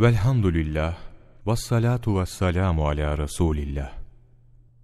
Velhamdülillah, vessalatu vesselamu ala Resulillah.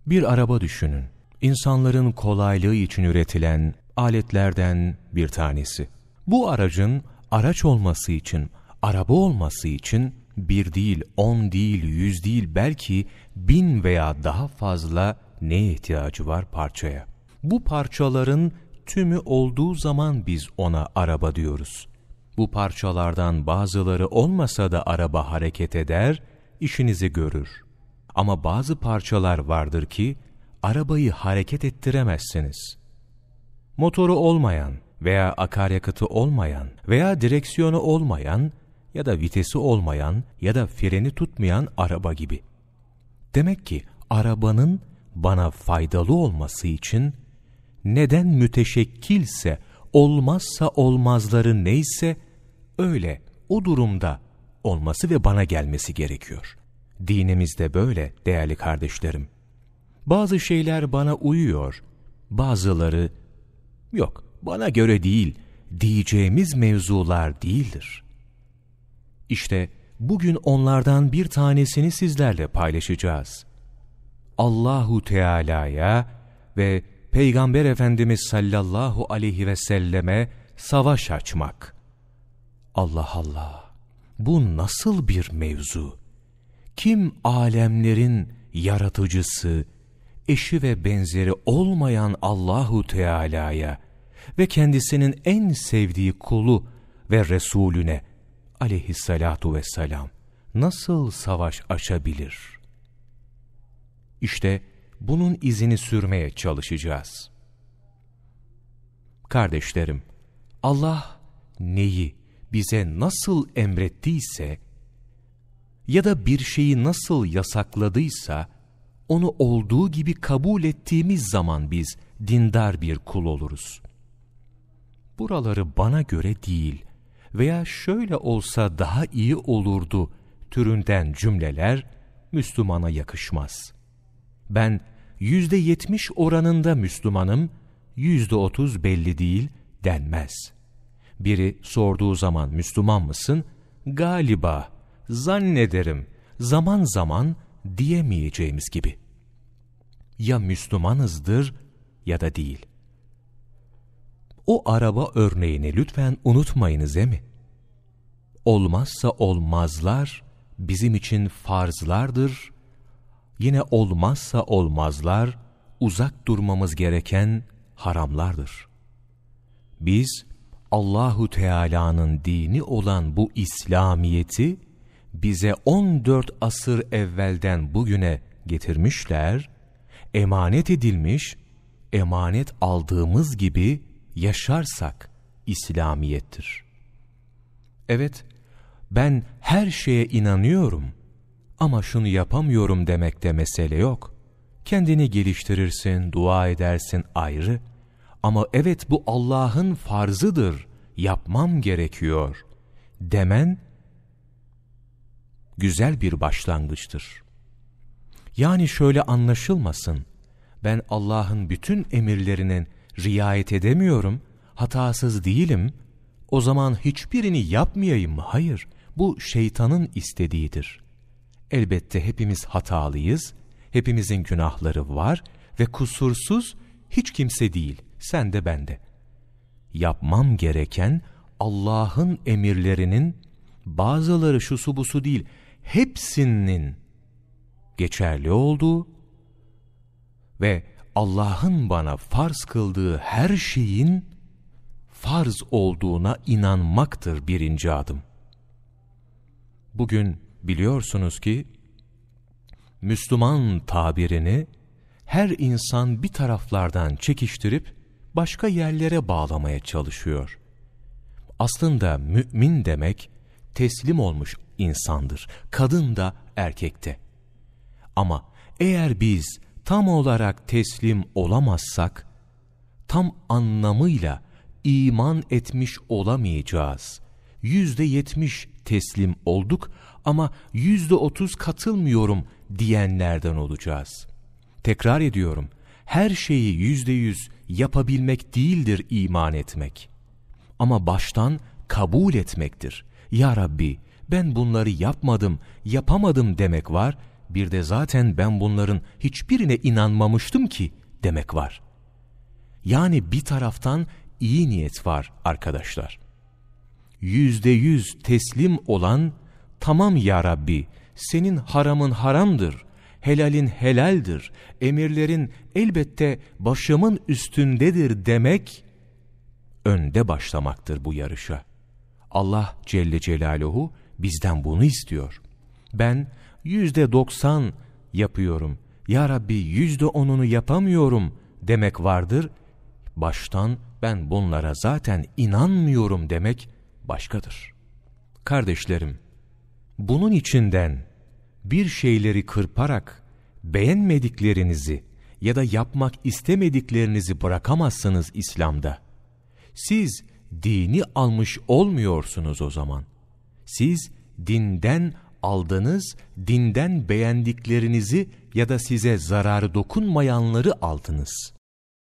Bir araba düşünün, insanların kolaylığı için üretilen aletlerden bir tanesi. Bu aracın araç olması için, araba olması için bir değil, on değil, yüz değil, belki bin veya daha fazla ne ihtiyacı var parçaya. Bu parçaların tümü olduğu zaman biz ona araba diyoruz. Bu parçalardan bazıları olmasa da araba hareket eder, işinizi görür. Ama bazı parçalar vardır ki arabayı hareket ettiremezsiniz. Motoru olmayan veya akaryakıtı olmayan veya direksiyonu olmayan ya da vitesi olmayan ya da freni tutmayan araba gibi. Demek ki arabanın bana faydalı olması için neden müteşekkilse, olmazsa olmazları neyse öyle o durumda olması ve bana gelmesi gerekiyor. Dinimizde böyle değerli kardeşlerim. Bazı şeyler bana uyuyor, bazıları yok bana göre değil diyeceğimiz mevzular değildir. İşte bugün onlardan bir tanesini sizlerle paylaşacağız. Allahu Teala'ya ve Peygamber Efendimiz sallallahu aleyhi ve selleme savaş açmak. Allah Allah! Bu nasıl bir mevzu? Kim alemlerin yaratıcısı, eşi ve benzeri olmayan Allahu Teala'ya ve kendisinin en sevdiği kulu ve Resulüne aleyhissalatu vesselam nasıl savaş açabilir? İşte bunun izini sürmeye çalışacağız. Kardeşlerim, Allah neyi bize nasıl emrettiyse ya da bir şeyi nasıl yasakladıysa onu olduğu gibi kabul ettiğimiz zaman biz dindar bir kul oluruz. Buraları bana göre değil veya şöyle olsa daha iyi olurdu türünden cümleler Müslümana yakışmaz. Ben yüzde yetmiş oranında Müslümanım, yüzde otuz belli değil denmez. Biri sorduğu zaman Müslüman mısın? Galiba, zannederim, zaman zaman diyemeyeceğimiz gibi. Ya Müslümanızdır ya da değil. O araba örneğini lütfen unutmayınız emi. Olmazsa olmazlar bizim için farzlardır. Yine olmazsa olmazlar uzak durmamız gereken haramlardır. Biz Allahu Teala'nın dini olan bu İslamiyeti bize 14 asır evvelden bugüne getirmişler, emanet edilmiş, emanet aldığımız gibi yaşarsak İslamiyettir. Evet, ben her şeye inanıyorum ama şunu yapamıyorum demekte mesele yok. Kendini geliştirirsin, dua edersin ayrı.'' Ama evet bu Allah'ın farzıdır, yapmam gerekiyor demen güzel bir başlangıçtır. Yani şöyle anlaşılmasın, ben Allah'ın bütün emirlerinin riayet edemiyorum, hatasız değilim, o zaman hiçbirini yapmayayım mı? Hayır, bu şeytanın istediğidir. Elbette hepimiz hatalıyız, hepimizin günahları var ve kusursuz hiç kimse değil sen de ben de. Yapmam gereken Allah'ın emirlerinin bazıları şusu busu değil, hepsinin geçerli olduğu ve Allah'ın bana farz kıldığı her şeyin farz olduğuna inanmaktır birinci adım. Bugün biliyorsunuz ki Müslüman tabirini her insan bir taraflardan çekiştirip başka yerlere bağlamaya çalışıyor. Aslında mümin demek teslim olmuş insandır. Kadın da erkekte. Ama eğer biz tam olarak teslim olamazsak, tam anlamıyla iman etmiş olamayacağız. Yüzde yetmiş teslim olduk ama yüzde otuz katılmıyorum diyenlerden olacağız. Tekrar ediyorum, her şeyi yüzde yüz yapabilmek değildir iman etmek. Ama baştan kabul etmektir. Ya Rabbi ben bunları yapmadım, yapamadım demek var. Bir de zaten ben bunların hiçbirine inanmamıştım ki demek var. Yani bir taraftan iyi niyet var arkadaşlar. Yüzde yüz teslim olan tamam ya Rabbi senin haramın haramdır, helalin helaldir, emirlerin elbette başımın üstündedir demek, önde başlamaktır bu yarışa. Allah Celle Celaluhu bizden bunu istiyor. Ben yüzde doksan yapıyorum, Ya Rabbi yüzde onunu yapamıyorum demek vardır. Baştan ben bunlara zaten inanmıyorum demek başkadır. Kardeşlerim, bunun içinden bir şeyleri kırparak beğenmediklerinizi ya da yapmak istemediklerinizi bırakamazsınız İslam'da. Siz dini almış olmuyorsunuz o zaman. Siz dinden aldınız, dinden beğendiklerinizi ya da size zararı dokunmayanları aldınız.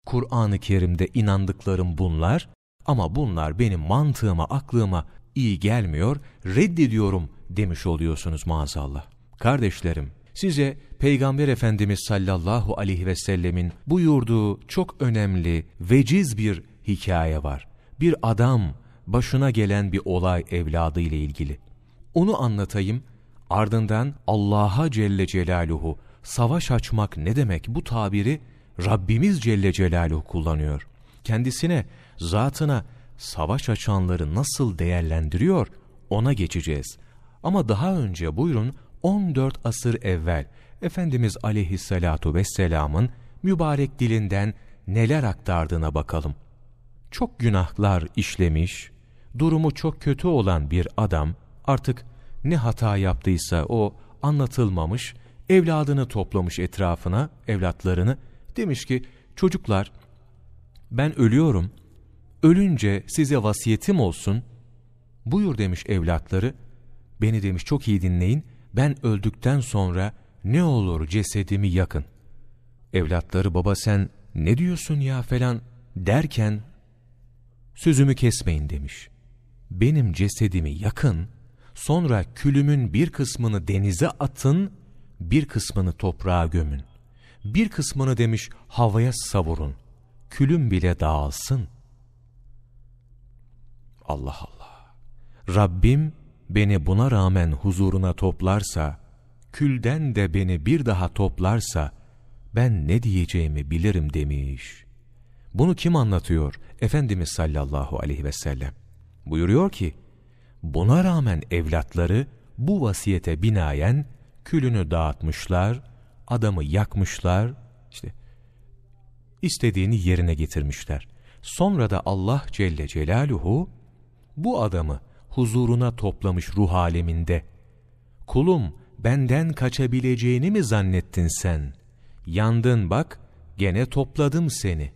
Kur'an-ı Kerim'de inandıklarım bunlar ama bunlar benim mantığıma, aklıma iyi gelmiyor, reddediyorum demiş oluyorsunuz maazallah. Kardeşlerim, size Peygamber Efendimiz sallallahu aleyhi ve sellemin buyurduğu çok önemli, veciz bir hikaye var. Bir adam, başına gelen bir olay evladı ile ilgili. Onu anlatayım, ardından Allah'a Celle Celaluhu, savaş açmak ne demek bu tabiri Rabbimiz Celle Celaluhu kullanıyor. Kendisine, zatına savaş açanları nasıl değerlendiriyor ona geçeceğiz. Ama daha önce buyurun 14 asır evvel Efendimiz aleyhissalatu vesselamın mübarek dilinden neler aktardığına bakalım. Çok günahlar işlemiş, durumu çok kötü olan bir adam artık ne hata yaptıysa o anlatılmamış, evladını toplamış etrafına, evlatlarını. Demiş ki çocuklar ben ölüyorum, ölünce size vasiyetim olsun. Buyur demiş evlatları, beni demiş çok iyi dinleyin, ben öldükten sonra ne olur cesedimi yakın. Evlatları baba sen ne diyorsun ya falan derken sözümü kesmeyin demiş. Benim cesedimi yakın, sonra külümün bir kısmını denize atın, bir kısmını toprağa gömün. Bir kısmını demiş havaya savurun. Külüm bile dağılsın. Allah Allah. Rabbim beni buna rağmen huzuruna toplarsa, külden de beni bir daha toplarsa, ben ne diyeceğimi bilirim demiş. Bunu kim anlatıyor? Efendimiz sallallahu aleyhi ve sellem. Buyuruyor ki, buna rağmen evlatları bu vasiyete binaen külünü dağıtmışlar, adamı yakmışlar, işte istediğini yerine getirmişler. Sonra da Allah Celle Celaluhu bu adamı huzuruna toplamış ruh aleminde. Kulum benden kaçabileceğini mi zannettin sen? Yandın bak, gene topladım seni.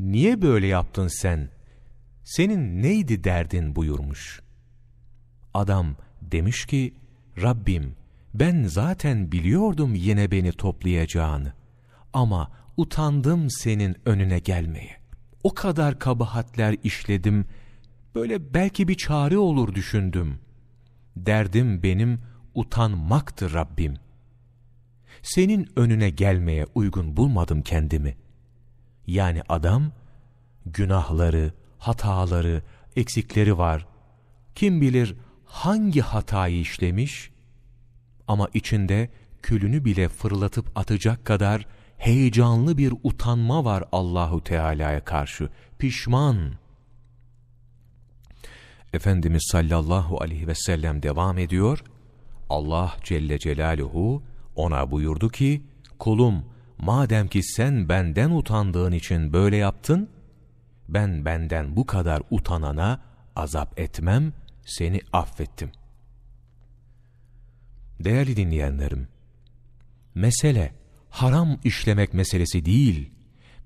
Niye böyle yaptın sen? Senin neydi derdin buyurmuş. Adam demiş ki, Rabbim ben zaten biliyordum yine beni toplayacağını. Ama utandım senin önüne gelmeye. O kadar kabahatler işledim.'' böyle belki bir çare olur düşündüm. Derdim benim utanmaktır Rabbim. Senin önüne gelmeye uygun bulmadım kendimi. Yani adam günahları, hataları, eksikleri var. Kim bilir hangi hatayı işlemiş ama içinde külünü bile fırlatıp atacak kadar heyecanlı bir utanma var Allahu Teala'ya karşı. Pişman Efendimiz sallallahu aleyhi ve sellem devam ediyor. Allah Celle Celaluhu ona buyurdu ki, Kulum, madem ki sen benden utandığın için böyle yaptın, ben benden bu kadar utanana azap etmem, seni affettim. Değerli dinleyenlerim, mesele haram işlemek meselesi değil,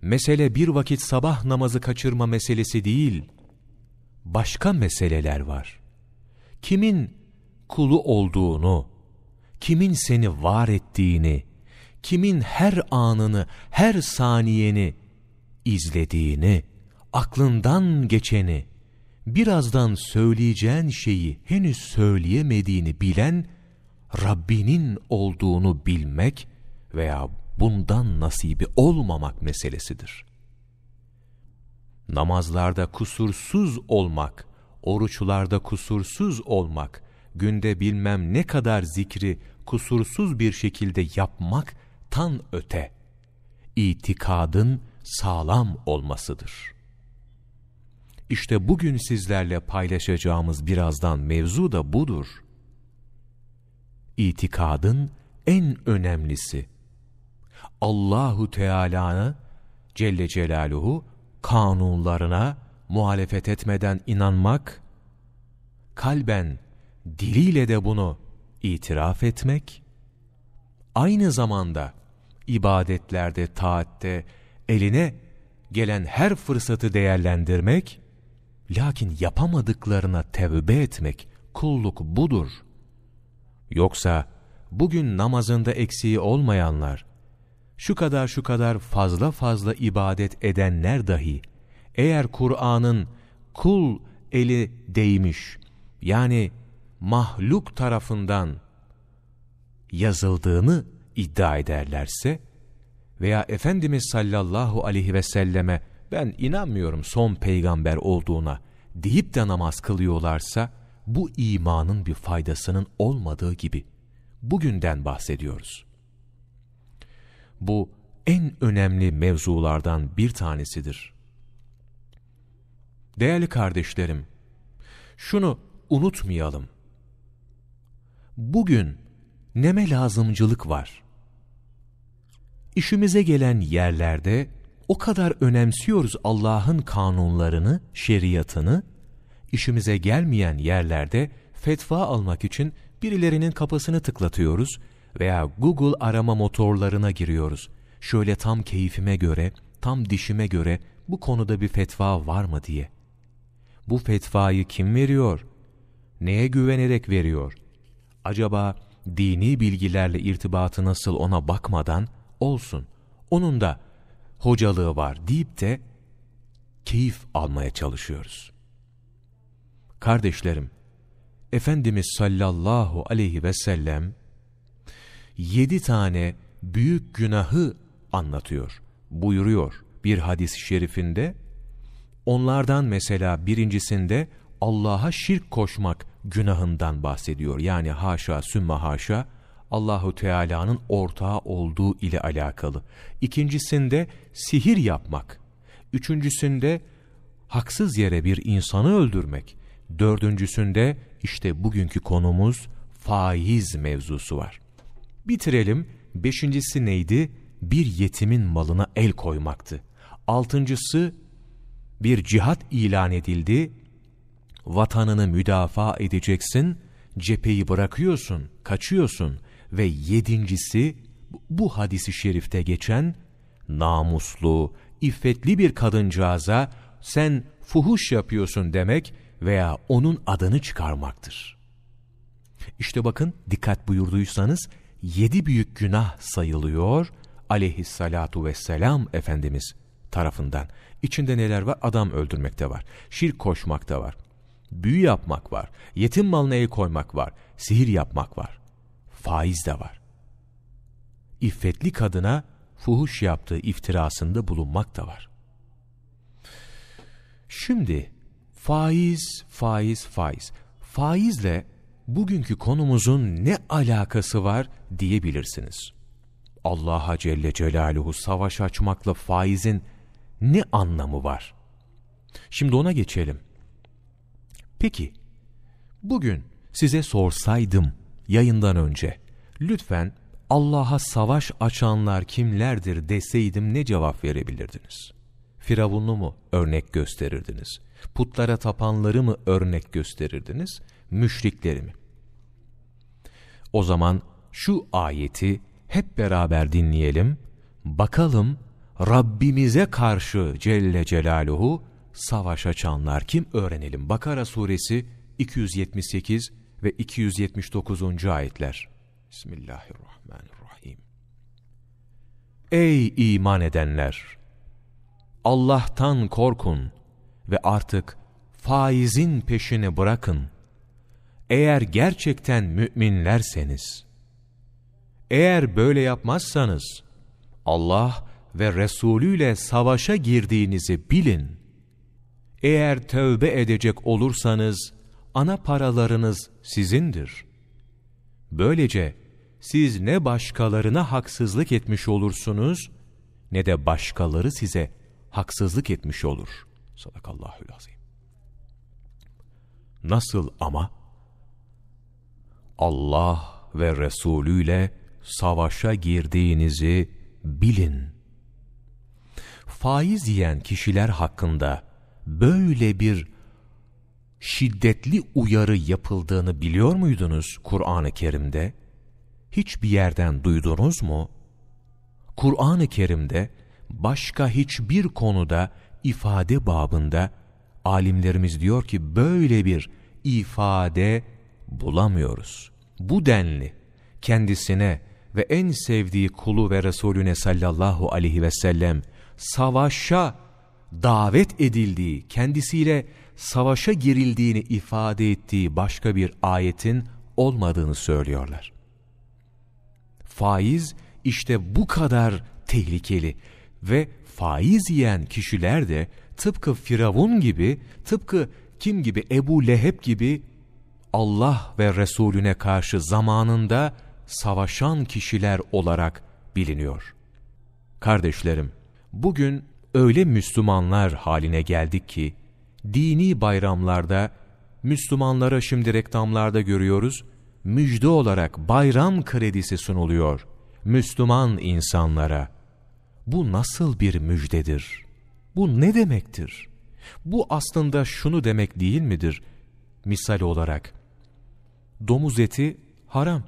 mesele bir vakit sabah namazı kaçırma meselesi değil, başka meseleler var. Kimin kulu olduğunu, kimin seni var ettiğini, kimin her anını, her saniyeni izlediğini, aklından geçeni, birazdan söyleyeceğin şeyi henüz söyleyemediğini bilen Rabbinin olduğunu bilmek veya bundan nasibi olmamak meselesidir.'' namazlarda kusursuz olmak, oruçlarda kusursuz olmak, günde bilmem ne kadar zikri kusursuz bir şekilde yapmak tan öte, itikadın sağlam olmasıdır. İşte bugün sizlerle paylaşacağımız birazdan mevzu da budur. İtikadın en önemlisi Allahu Teala'nı Celle Celaluhu kanunlarına muhalefet etmeden inanmak, kalben diliyle de bunu itiraf etmek, aynı zamanda ibadetlerde, taatte, eline gelen her fırsatı değerlendirmek, lakin yapamadıklarına tevbe etmek, kulluk budur. Yoksa bugün namazında eksiği olmayanlar, şu kadar şu kadar fazla fazla ibadet edenler dahi eğer Kur'an'ın kul eli değmiş yani mahluk tarafından yazıldığını iddia ederlerse veya Efendimiz sallallahu aleyhi ve selleme ben inanmıyorum son peygamber olduğuna deyip de namaz kılıyorlarsa bu imanın bir faydasının olmadığı gibi bugünden bahsediyoruz. Bu en önemli mevzulardan bir tanesidir. Değerli kardeşlerim, şunu unutmayalım. Bugün neme lazımcılık var. İşimize gelen yerlerde o kadar önemsiyoruz Allah'ın kanunlarını, şeriatını, işimize gelmeyen yerlerde fetva almak için birilerinin kapısını tıklatıyoruz, veya Google arama motorlarına giriyoruz. Şöyle tam keyfime göre, tam dişime göre bu konuda bir fetva var mı diye. Bu fetvayı kim veriyor? Neye güvenerek veriyor? Acaba dini bilgilerle irtibatı nasıl ona bakmadan olsun. Onun da hocalığı var deyip de keyif almaya çalışıyoruz. Kardeşlerim, Efendimiz sallallahu aleyhi ve sellem yedi tane büyük günahı anlatıyor, buyuruyor bir hadis-i şerifinde. Onlardan mesela birincisinde Allah'a şirk koşmak günahından bahsediyor. Yani haşa sümme haşa Allahu Teala'nın ortağı olduğu ile alakalı. İkincisinde sihir yapmak. Üçüncüsünde haksız yere bir insanı öldürmek. Dördüncüsünde işte bugünkü konumuz faiz mevzusu var. Bitirelim. Beşincisi neydi? Bir yetimin malına el koymaktı. Altıncısı bir cihat ilan edildi. Vatanını müdafaa edeceksin, cepheyi bırakıyorsun, kaçıyorsun. Ve yedincisi bu hadisi şerifte geçen namuslu, iffetli bir kadıncağıza sen fuhuş yapıyorsun demek veya onun adını çıkarmaktır. İşte bakın dikkat buyurduysanız yedi büyük günah sayılıyor aleyhissalatu vesselam Efendimiz tarafından. İçinde neler var? Adam öldürmek de var, şirk da var, büyü yapmak var, yetim malına el koymak var, sihir yapmak var, faiz de var. İffetli kadına fuhuş yaptığı iftirasında bulunmak da var. Şimdi faiz, faiz, faiz. Faizle bugünkü konumuzun ne alakası var diyebilirsiniz. Allah'a Celle Celaluhu savaş açmakla faizin ne anlamı var? Şimdi ona geçelim. Peki, bugün size sorsaydım yayından önce, lütfen Allah'a savaş açanlar kimlerdir deseydim ne cevap verebilirdiniz? Firavunlu mu örnek gösterirdiniz? Putlara tapanları mı örnek gösterirdiniz? müşriklerimi. O zaman şu ayeti hep beraber dinleyelim. Bakalım Rabbimize karşı Celle Celaluhu savaş açanlar kim öğrenelim. Bakara suresi 278 ve 279. ayetler. Bismillahirrahmanirrahim. Ey iman edenler! Allah'tan korkun ve artık faizin peşini bırakın eğer gerçekten müminlerseniz. Eğer böyle yapmazsanız, Allah ve Resulü ile savaşa girdiğinizi bilin. Eğer tövbe edecek olursanız, ana paralarınız sizindir. Böylece siz ne başkalarına haksızlık etmiş olursunuz, ne de başkaları size haksızlık etmiş olur. Sadakallahülazim. Nasıl ama? Allah ve Resulü ile savaşa girdiğinizi bilin. Faiz yiyen kişiler hakkında böyle bir şiddetli uyarı yapıldığını biliyor muydunuz Kur'an-ı Kerim'de? Hiçbir yerden duydunuz mu? Kur'an-ı Kerim'de başka hiçbir konuda ifade babında alimlerimiz diyor ki böyle bir ifade bulamıyoruz. Bu denli kendisine ve en sevdiği kulu ve Resulüne sallallahu aleyhi ve sellem savaşa davet edildiği, kendisiyle savaşa girildiğini ifade ettiği başka bir ayetin olmadığını söylüyorlar. Faiz işte bu kadar tehlikeli ve faiz yiyen kişiler de tıpkı Firavun gibi, tıpkı kim gibi Ebu Leheb gibi Allah ve Resulüne karşı zamanında savaşan kişiler olarak biliniyor. Kardeşlerim, bugün öyle Müslümanlar haline geldik ki, dini bayramlarda, Müslümanlara şimdi reklamlarda görüyoruz, müjde olarak bayram kredisi sunuluyor Müslüman insanlara. Bu nasıl bir müjdedir? Bu ne demektir? Bu aslında şunu demek değil midir? Misal olarak, domuz eti haram.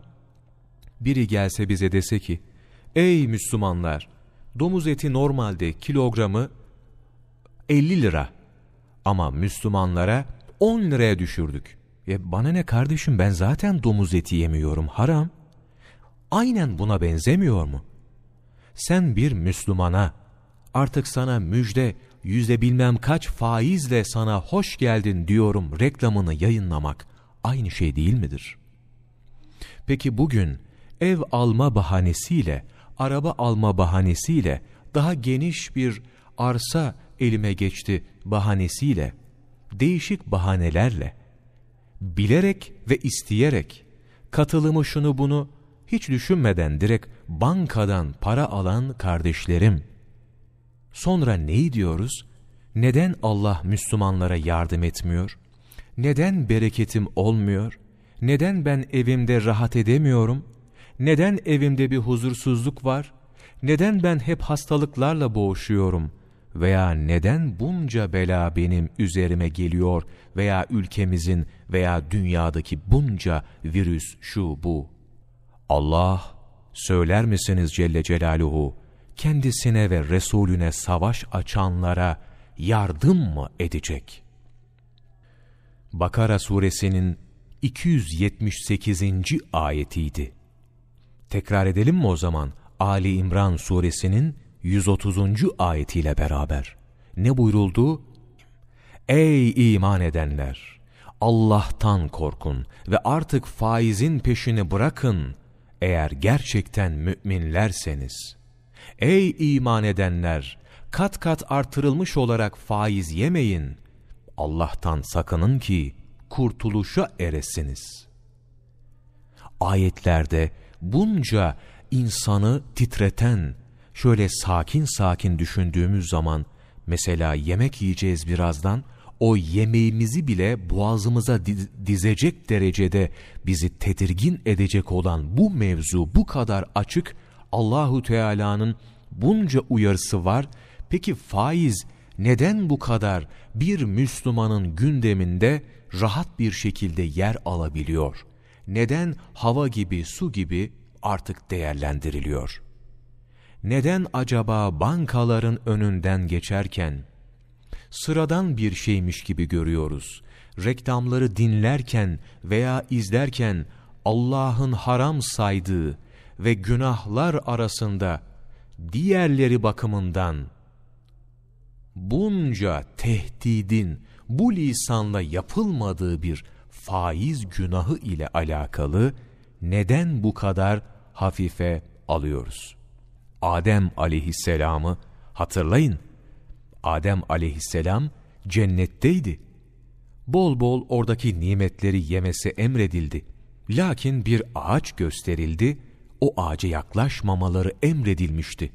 Biri gelse bize dese ki, ey Müslümanlar, domuz eti normalde kilogramı 50 lira ama Müslümanlara 10 liraya düşürdük. Ya e, bana ne kardeşim ben zaten domuz eti yemiyorum haram. Aynen buna benzemiyor mu? Sen bir Müslümana artık sana müjde yüzde bilmem kaç faizle sana hoş geldin diyorum reklamını yayınlamak aynı şey değil midir? Peki bugün ev alma bahanesiyle, araba alma bahanesiyle, daha geniş bir arsa elime geçti bahanesiyle, değişik bahanelerle, bilerek ve isteyerek, katılımı şunu bunu hiç düşünmeden direkt bankadan para alan kardeşlerim. Sonra neyi diyoruz? Neden Allah Müslümanlara yardım etmiyor? neden bereketim olmuyor? Neden ben evimde rahat edemiyorum? Neden evimde bir huzursuzluk var? Neden ben hep hastalıklarla boğuşuyorum? Veya neden bunca bela benim üzerime geliyor veya ülkemizin veya dünyadaki bunca virüs şu bu? Allah, söyler misiniz Celle Celaluhu, kendisine ve Resulüne savaş açanlara yardım mı edecek?'' Bakara suresinin 278. ayetiydi. Tekrar edelim mi o zaman Ali İmran suresinin 130. ayetiyle beraber? Ne buyuruldu? Ey iman edenler! Allah'tan korkun ve artık faizin peşini bırakın eğer gerçekten müminlerseniz. Ey iman edenler! Kat kat artırılmış olarak faiz yemeyin.'' Allah'tan sakının ki kurtuluşa eresiniz. Ayetlerde bunca insanı titreten, şöyle sakin sakin düşündüğümüz zaman, mesela yemek yiyeceğiz birazdan, o yemeğimizi bile boğazımıza dizecek derecede bizi tedirgin edecek olan bu mevzu bu kadar açık Allahu Teala'nın bunca uyarısı var. Peki faiz neden bu kadar bir Müslümanın gündeminde rahat bir şekilde yer alabiliyor? Neden hava gibi, su gibi artık değerlendiriliyor? Neden acaba bankaların önünden geçerken sıradan bir şeymiş gibi görüyoruz? Reklamları dinlerken veya izlerken Allah'ın haram saydığı ve günahlar arasında diğerleri bakımından bunca tehdidin bu lisanla yapılmadığı bir faiz günahı ile alakalı neden bu kadar hafife alıyoruz? Adem aleyhisselamı hatırlayın. Adem aleyhisselam cennetteydi. Bol bol oradaki nimetleri yemesi emredildi. Lakin bir ağaç gösterildi, o ağaca yaklaşmamaları emredilmişti.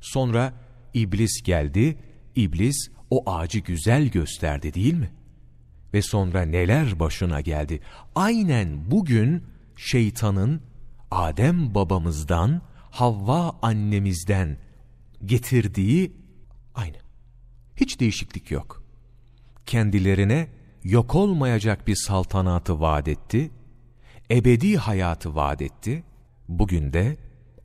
Sonra iblis geldi İblis o ağacı güzel gösterdi değil mi? Ve sonra neler başına geldi. Aynen bugün şeytanın Adem babamızdan, Havva annemizden getirdiği aynı. Hiç değişiklik yok. Kendilerine yok olmayacak bir saltanatı vaat etti, ebedi hayatı vaat etti. Bugün de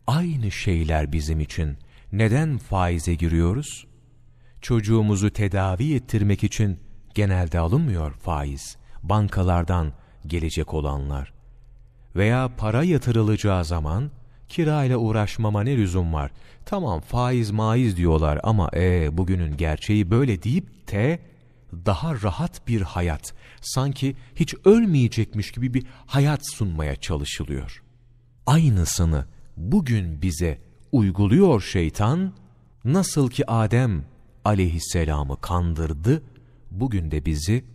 aynı şeyler bizim için. Neden faize giriyoruz? çocuğumuzu tedavi ettirmek için genelde alınmıyor faiz, bankalardan gelecek olanlar. Veya para yatırılacağı zaman kirayla uğraşmama ne lüzum var? Tamam faiz maiz diyorlar ama e bugünün gerçeği böyle deyip te daha rahat bir hayat, sanki hiç ölmeyecekmiş gibi bir hayat sunmaya çalışılıyor. Aynısını bugün bize uyguluyor şeytan, nasıl ki Adem aleyhisselamı kandırdı, bugün de bizi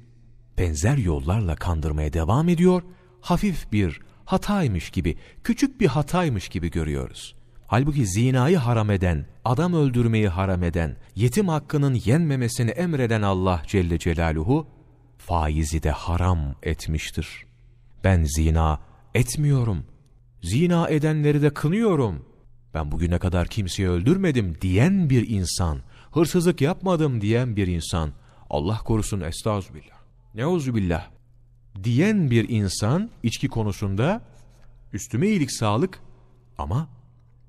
benzer yollarla kandırmaya devam ediyor, hafif bir hataymış gibi, küçük bir hataymış gibi görüyoruz. Halbuki zinayı haram eden, adam öldürmeyi haram eden, yetim hakkının yenmemesini emreden Allah Celle Celaluhu, faizi de haram etmiştir. Ben zina etmiyorum, zina edenleri de kınıyorum, ben bugüne kadar kimseyi öldürmedim diyen bir insan, hırsızlık yapmadım diyen bir insan, Allah korusun estağzubillah, neuzubillah diyen bir insan içki konusunda üstüme iyilik sağlık ama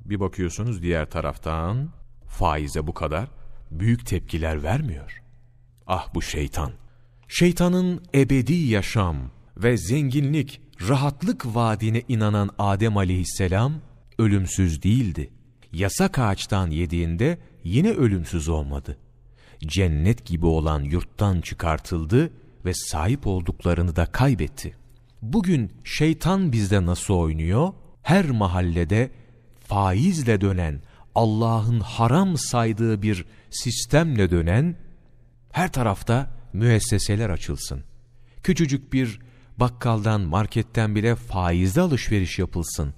bir bakıyorsunuz diğer taraftan faize bu kadar büyük tepkiler vermiyor. Ah bu şeytan! Şeytanın ebedi yaşam ve zenginlik, rahatlık vaadine inanan Adem aleyhisselam ölümsüz değildi. Yasak ağaçtan yediğinde yine ölümsüz olmadı. Cennet gibi olan yurttan çıkartıldı ve sahip olduklarını da kaybetti. Bugün şeytan bizde nasıl oynuyor? Her mahallede faizle dönen, Allah'ın haram saydığı bir sistemle dönen, her tarafta müesseseler açılsın. Küçücük bir bakkaldan, marketten bile faizle alışveriş yapılsın.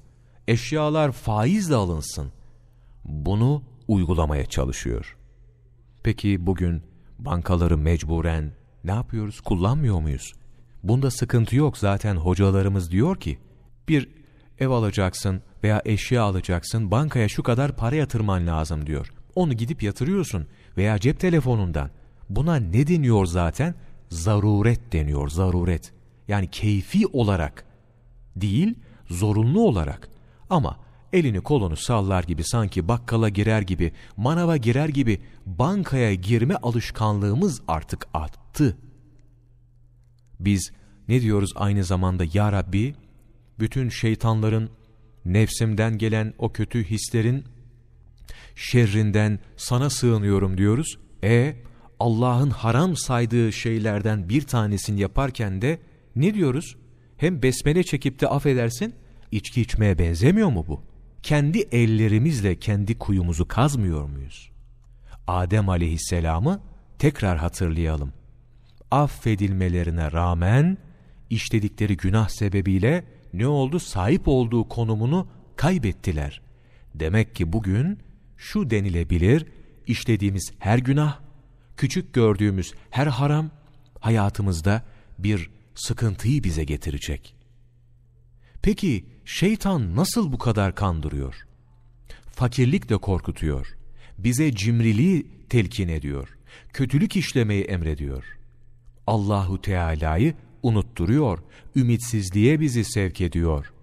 Eşyalar faizle alınsın. Bunu uygulamaya çalışıyor. Peki bugün bankaları mecburen ne yapıyoruz, kullanmıyor muyuz? Bunda sıkıntı yok zaten hocalarımız diyor ki, bir ev alacaksın veya eşya alacaksın, bankaya şu kadar para yatırman lazım diyor. Onu gidip yatırıyorsun veya cep telefonundan. Buna ne deniyor zaten? Zaruret deniyor, zaruret. Yani keyfi olarak değil, zorunlu olarak. Ama elini kolunu sallar gibi sanki bakkala girer gibi, manava girer gibi bankaya girme alışkanlığımız artık attı. Biz ne diyoruz aynı zamanda ya Rabbi? Bütün şeytanların, nefsimden gelen o kötü hislerin şerrinden sana sığınıyorum diyoruz. E Allah'ın haram saydığı şeylerden bir tanesini yaparken de ne diyoruz? Hem besmele çekip de affedersin, içki içmeye benzemiyor mu bu? kendi ellerimizle kendi kuyumuzu kazmıyor muyuz? Adem aleyhisselamı tekrar hatırlayalım. Affedilmelerine rağmen işledikleri günah sebebiyle ne oldu? Sahip olduğu konumunu kaybettiler. Demek ki bugün şu denilebilir, işlediğimiz her günah, küçük gördüğümüz her haram hayatımızda bir sıkıntıyı bize getirecek. Peki Şeytan nasıl bu kadar kandırıyor? Fakirlik de korkutuyor. Bize cimriliği telkin ediyor. Kötülük işlemeyi emrediyor. Allahu Teala'yı unutturuyor. Ümitsizliğe bizi sevk ediyor.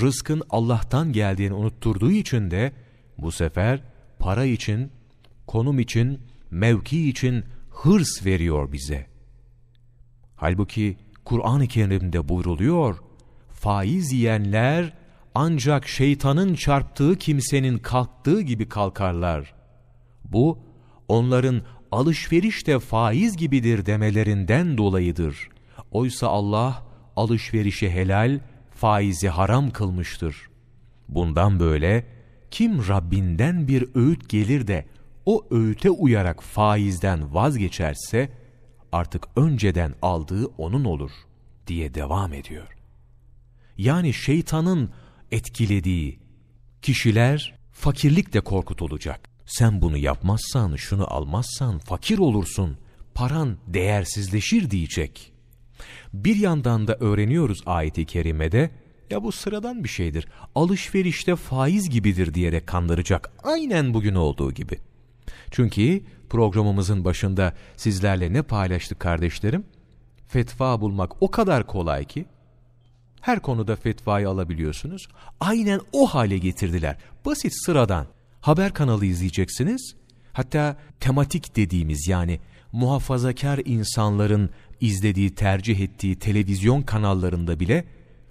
Rızkın Allah'tan geldiğini unutturduğu için de bu sefer para için, konum için, mevki için hırs veriyor bize. Halbuki Kur'an-ı Kerim'de buyruluyor faiz yiyenler ancak şeytanın çarptığı kimsenin kalktığı gibi kalkarlar. Bu onların alışveriş de faiz gibidir demelerinden dolayıdır. Oysa Allah alışverişi helal, faizi haram kılmıştır. Bundan böyle kim Rabbinden bir öğüt gelir de o öğüte uyarak faizden vazgeçerse artık önceden aldığı onun olur diye devam ediyor yani şeytanın etkilediği kişiler fakirlik de korkutulacak. Sen bunu yapmazsan, şunu almazsan fakir olursun, paran değersizleşir diyecek. Bir yandan da öğreniyoruz ayeti kerimede, ya bu sıradan bir şeydir, alışverişte faiz gibidir diyerek kandıracak aynen bugün olduğu gibi. Çünkü programımızın başında sizlerle ne paylaştık kardeşlerim? Fetva bulmak o kadar kolay ki, her konuda fetvayı alabiliyorsunuz. Aynen o hale getirdiler. Basit sıradan haber kanalı izleyeceksiniz. Hatta tematik dediğimiz yani muhafazakar insanların izlediği, tercih ettiği televizyon kanallarında bile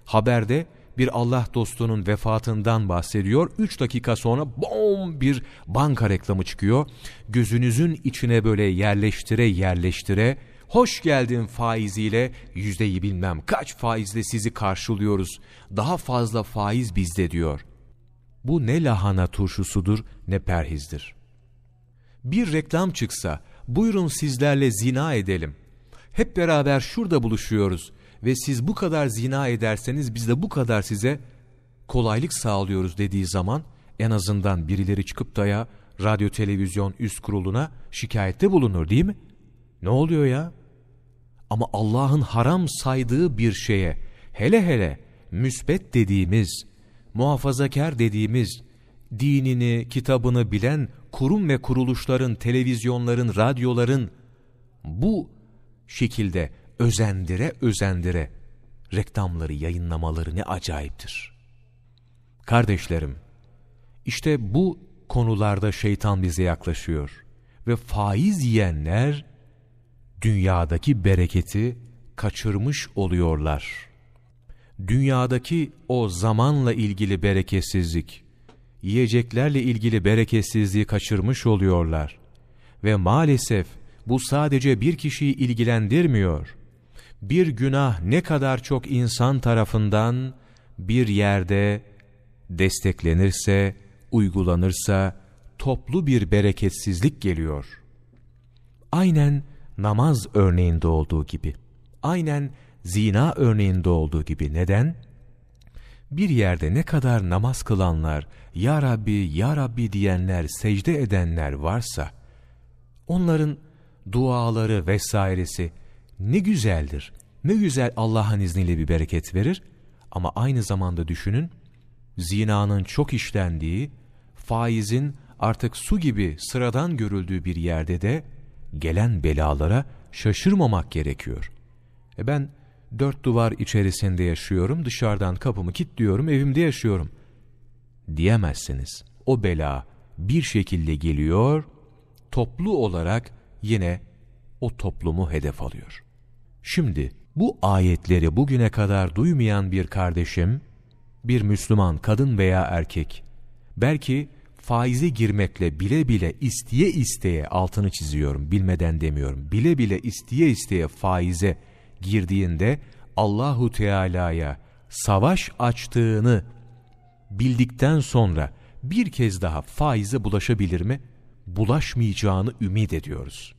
haberde bir Allah dostunun vefatından bahsediyor. 3 dakika sonra bom bir banka reklamı çıkıyor. Gözünüzün içine böyle yerleştire yerleştire hoş geldin faiziyle yüzdeyi bilmem kaç faizle sizi karşılıyoruz. Daha fazla faiz bizde diyor. Bu ne lahana turşusudur ne perhizdir. Bir reklam çıksa buyurun sizlerle zina edelim. Hep beraber şurada buluşuyoruz ve siz bu kadar zina ederseniz biz de bu kadar size kolaylık sağlıyoruz dediği zaman en azından birileri çıkıp da ya radyo televizyon üst kuruluna şikayette bulunur değil mi? Ne oluyor ya? Ama Allah'ın haram saydığı bir şeye, hele hele müsbet dediğimiz, muhafazakar dediğimiz, dinini, kitabını bilen kurum ve kuruluşların, televizyonların, radyoların bu şekilde özendire özendire reklamları yayınlamaları ne acayiptir. Kardeşlerim, işte bu konularda şeytan bize yaklaşıyor ve faiz yiyenler dünyadaki bereketi kaçırmış oluyorlar. Dünyadaki o zamanla ilgili bereketsizlik, yiyeceklerle ilgili bereketsizliği kaçırmış oluyorlar. Ve maalesef bu sadece bir kişiyi ilgilendirmiyor. Bir günah ne kadar çok insan tarafından bir yerde desteklenirse, uygulanırsa toplu bir bereketsizlik geliyor. Aynen namaz örneğinde olduğu gibi, aynen zina örneğinde olduğu gibi. Neden? Bir yerde ne kadar namaz kılanlar, Ya Rabbi, Ya Rabbi diyenler, secde edenler varsa, onların duaları vesairesi ne güzeldir. Ne güzel Allah'ın izniyle bir bereket verir. Ama aynı zamanda düşünün, zinanın çok işlendiği, faizin artık su gibi sıradan görüldüğü bir yerde de gelen belalara şaşırmamak gerekiyor. E ben dört duvar içerisinde yaşıyorum, dışarıdan kapımı kilitliyorum, evimde yaşıyorum diyemezsiniz. O bela bir şekilde geliyor, toplu olarak yine o toplumu hedef alıyor. Şimdi bu ayetleri bugüne kadar duymayan bir kardeşim, bir Müslüman kadın veya erkek, belki faize girmekle bile bile isteye isteye altını çiziyorum bilmeden demiyorum. Bile bile isteye isteye faize girdiğinde Allahu Teala'ya savaş açtığını bildikten sonra bir kez daha faize bulaşabilir mi? Bulaşmayacağını ümit ediyoruz.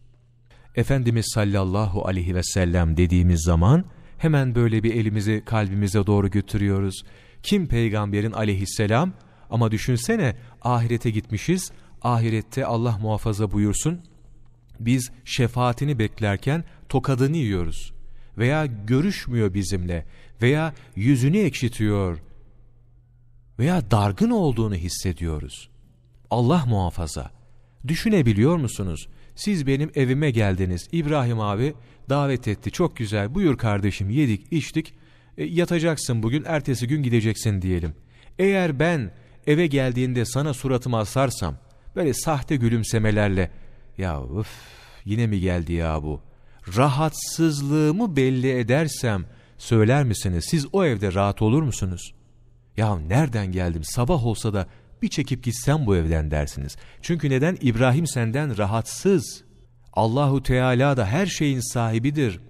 Efendimiz sallallahu aleyhi ve sellem dediğimiz zaman hemen böyle bir elimizi kalbimize doğru götürüyoruz. Kim peygamberin aleyhisselam ama düşünsene ahirete gitmişiz, ahirette Allah muhafaza buyursun, biz şefaatini beklerken tokadını yiyoruz veya görüşmüyor bizimle veya yüzünü ekşitiyor veya dargın olduğunu hissediyoruz. Allah muhafaza. Düşünebiliyor musunuz? Siz benim evime geldiniz. İbrahim abi davet etti. Çok güzel. Buyur kardeşim yedik içtik. E, yatacaksın bugün ertesi gün gideceksin diyelim. Eğer ben eve geldiğinde sana suratımı asarsam, böyle sahte gülümsemelerle, ya öf yine mi geldi ya bu, rahatsızlığımı belli edersem, söyler misiniz siz o evde rahat olur musunuz? Ya nereden geldim sabah olsa da bir çekip gitsem bu evden dersiniz. Çünkü neden İbrahim senden rahatsız? Allahu Teala da her şeyin sahibidir.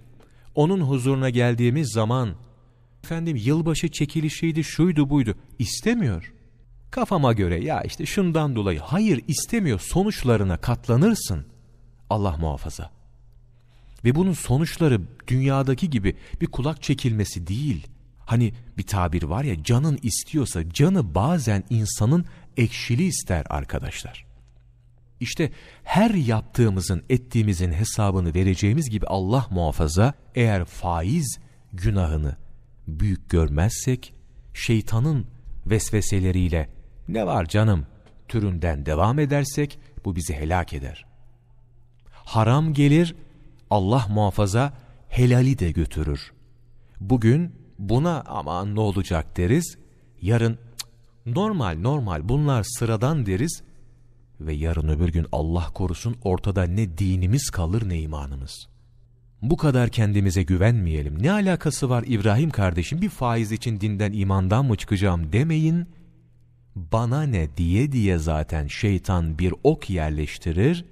Onun huzuruna geldiğimiz zaman efendim yılbaşı çekilişiydi şuydu buydu istemiyor. Kafama göre ya işte şundan dolayı hayır istemiyor sonuçlarına katlanırsın. Allah muhafaza. Ve bunun sonuçları dünyadaki gibi bir kulak çekilmesi değil. Hani bir tabir var ya canın istiyorsa canı bazen insanın ekşili ister arkadaşlar. işte her yaptığımızın, ettiğimizin hesabını vereceğimiz gibi Allah muhafaza eğer faiz günahını büyük görmezsek, şeytanın vesveseleriyle ne var canım türünden devam edersek bu bizi helak eder. Haram gelir, Allah muhafaza helali de götürür. Bugün buna aman ne olacak deriz, yarın normal normal bunlar sıradan deriz ve yarın öbür gün Allah korusun ortada ne dinimiz kalır ne imanımız. Bu kadar kendimize güvenmeyelim. Ne alakası var İbrahim kardeşim bir faiz için dinden imandan mı çıkacağım demeyin.'' bana ne diye diye zaten şeytan bir ok yerleştirir,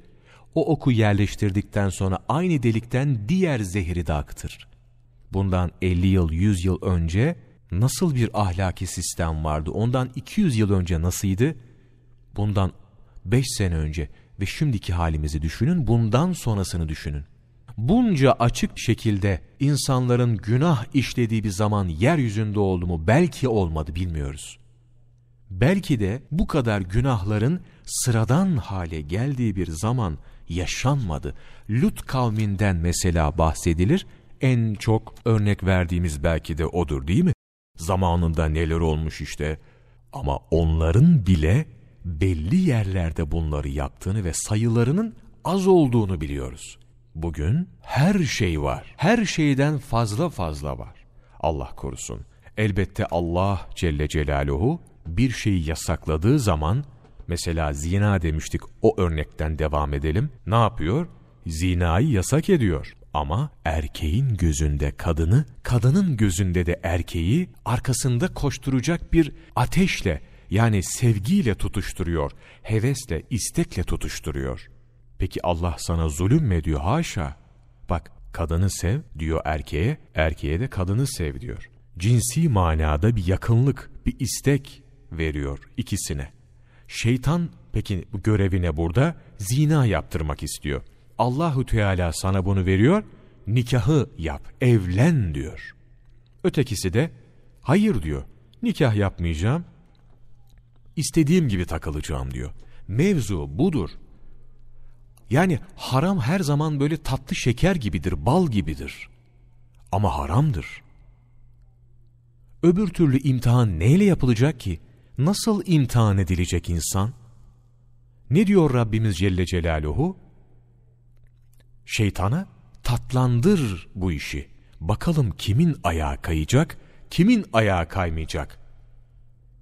o oku yerleştirdikten sonra aynı delikten diğer zehri de aktır. Bundan 50 yıl, 100 yıl önce nasıl bir ahlaki sistem vardı? Ondan 200 yıl önce nasıldı? Bundan 5 sene önce ve şimdiki halimizi düşünün, bundan sonrasını düşünün. Bunca açık şekilde insanların günah işlediği bir zaman yeryüzünde oldu mu? Belki olmadı, bilmiyoruz. Belki de bu kadar günahların sıradan hale geldiği bir zaman yaşanmadı. Lut kavminden mesela bahsedilir. En çok örnek verdiğimiz belki de odur değil mi? Zamanında neler olmuş işte. Ama onların bile belli yerlerde bunları yaptığını ve sayılarının az olduğunu biliyoruz. Bugün her şey var. Her şeyden fazla fazla var. Allah korusun. Elbette Allah Celle Celaluhu bir şeyi yasakladığı zaman mesela zina demiştik o örnekten devam edelim. Ne yapıyor? Zinayı yasak ediyor. Ama erkeğin gözünde kadını, kadının gözünde de erkeği arkasında koşturacak bir ateşle yani sevgiyle tutuşturuyor, hevesle, istekle tutuşturuyor. Peki Allah sana zulüm mü diyor Haşa. Bak kadını sev diyor erkeğe, erkeğe de kadını sev diyor. Cinsi manada bir yakınlık, bir istek, veriyor ikisine. Şeytan peki bu görevine burada zina yaptırmak istiyor. Allahu Teala sana bunu veriyor. Nikahı yap, evlen diyor. Ötekisi de hayır diyor. Nikah yapmayacağım. İstediğim gibi takılacağım diyor. Mevzu budur. Yani haram her zaman böyle tatlı şeker gibidir, bal gibidir. Ama haramdır. Öbür türlü imtihan neyle yapılacak ki? nasıl imtihan edilecek insan? Ne diyor Rabbimiz Celle Celaluhu? Şeytana tatlandır bu işi. Bakalım kimin ayağı kayacak, kimin ayağı kaymayacak.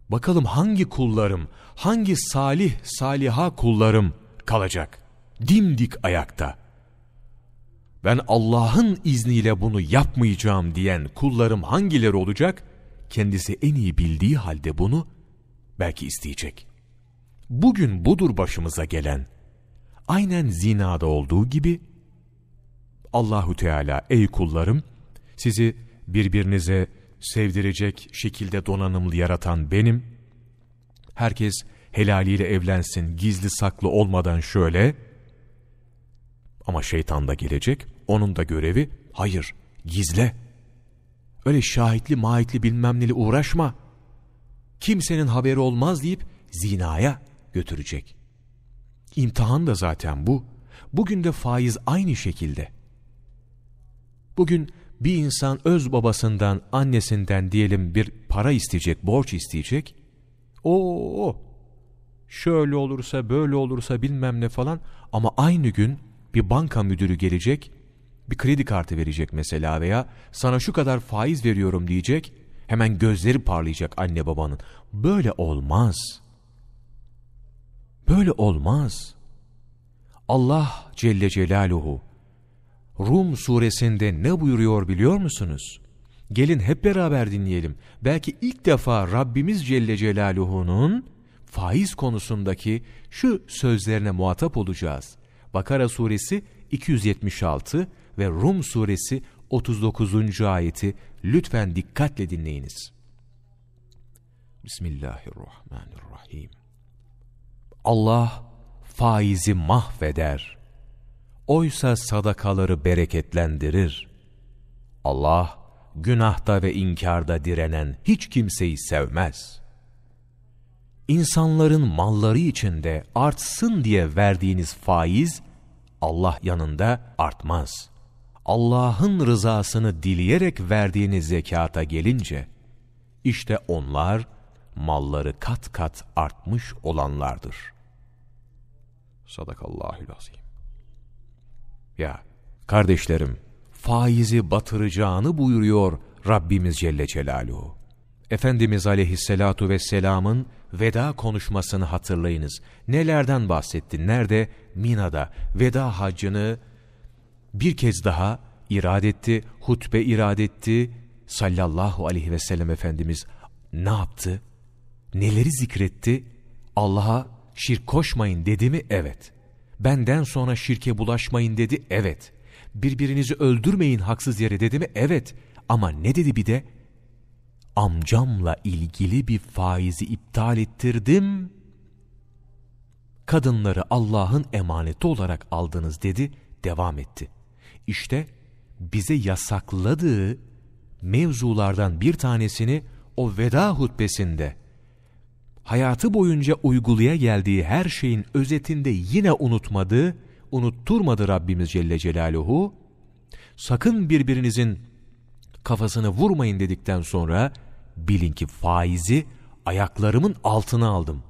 Bakalım hangi kullarım, hangi salih saliha kullarım kalacak. Dimdik ayakta. Ben Allah'ın izniyle bunu yapmayacağım diyen kullarım hangileri olacak? Kendisi en iyi bildiği halde bunu belki isteyecek. Bugün budur başımıza gelen. Aynen zinada olduğu gibi Allahu Teala ey kullarım sizi birbirinize sevdirecek şekilde donanımlı yaratan benim. Herkes helaliyle evlensin gizli saklı olmadan şöyle. Ama şeytan da gelecek. Onun da görevi hayır gizle. Öyle şahitli mahitli bilmem neli uğraşma.'' kimsenin haberi olmaz deyip zinaya götürecek. İmtihan da zaten bu. Bugün de faiz aynı şekilde. Bugün bir insan öz babasından, annesinden diyelim bir para isteyecek, borç isteyecek. Oo, şöyle olursa, böyle olursa bilmem ne falan. Ama aynı gün bir banka müdürü gelecek, bir kredi kartı verecek mesela veya sana şu kadar faiz veriyorum diyecek. Hemen gözleri parlayacak anne babanın. Böyle olmaz. Böyle olmaz. Allah Celle Celaluhu Rum suresinde ne buyuruyor biliyor musunuz? Gelin hep beraber dinleyelim. Belki ilk defa Rabbimiz Celle Celaluhu'nun faiz konusundaki şu sözlerine muhatap olacağız. Bakara suresi 276 ve Rum suresi 39. ayeti Lütfen dikkatle dinleyiniz. Bismillahirrahmanirrahim. Allah faizi mahveder. Oysa sadakaları bereketlendirir. Allah günahta ve inkarda direnen hiç kimseyi sevmez. İnsanların malları içinde artsın diye verdiğiniz faiz Allah yanında artmaz. Allah'ın rızasını dileyerek verdiğiniz zekata gelince, işte onlar malları kat kat artmış olanlardır. Sadakallahülazim. Ya kardeşlerim, faizi batıracağını buyuruyor Rabbimiz Celle Celaluhu. Efendimiz aleyhissalatu vesselamın veda konuşmasını hatırlayınız. Nelerden bahsetti? Nerede? Mina'da. Veda haccını bir kez daha irad etti, hutbe irad etti. Sallallahu aleyhi ve sellem Efendimiz ne yaptı? Neleri zikretti? Allah'a şirk koşmayın dedi mi? Evet. Benden sonra şirke bulaşmayın dedi? Evet. Birbirinizi öldürmeyin haksız yere dedi mi? Evet. Ama ne dedi bir de? Amcamla ilgili bir faizi iptal ettirdim. Kadınları Allah'ın emaneti olarak aldınız dedi. Devam etti. İşte bize yasakladığı mevzulardan bir tanesini o veda hutbesinde hayatı boyunca uyguluya geldiği her şeyin özetinde yine unutmadı, unutturmadı Rabbimiz Celle Celaluhu. Sakın birbirinizin kafasını vurmayın dedikten sonra bilin ki faizi ayaklarımın altına aldım.